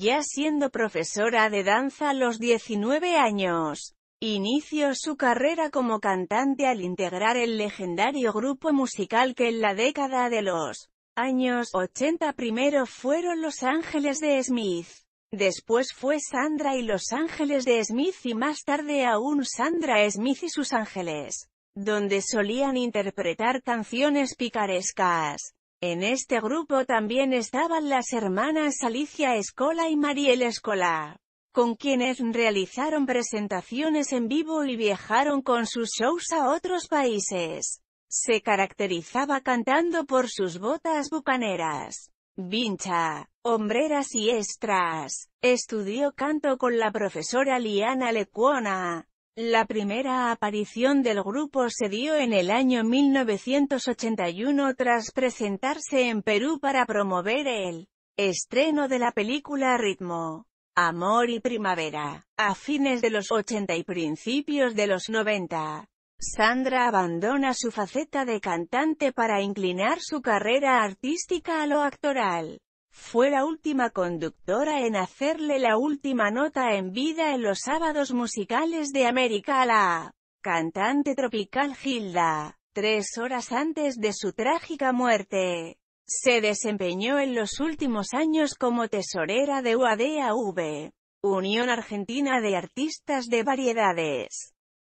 ya siendo profesora de danza a los 19 años. Inició su carrera como cantante al integrar el legendario grupo musical que en la década de los años 80 primero fueron Los Ángeles de Smith. Después fue Sandra y Los Ángeles de Smith y más tarde aún Sandra Smith y sus Ángeles, donde solían interpretar canciones picarescas. En este grupo también estaban las hermanas Alicia Escola y Mariel Escola, con quienes realizaron presentaciones en vivo y viajaron con sus shows a otros países. Se caracterizaba cantando por sus botas bucaneras, vincha, hombreras y extras. Estudió canto con la profesora Liana Lecuona, la primera aparición del grupo se dio en el año 1981 tras presentarse en Perú para promover el estreno de la película Ritmo, Amor y Primavera, a fines de los 80 y principios de los 90. Sandra abandona su faceta de cantante para inclinar su carrera artística a lo actoral. Fue la última conductora en hacerle la última nota en vida en los sábados musicales de América la cantante tropical Gilda. Tres horas antes de su trágica muerte, se desempeñó en los últimos años como tesorera de UADAV, Unión Argentina de Artistas de Variedades.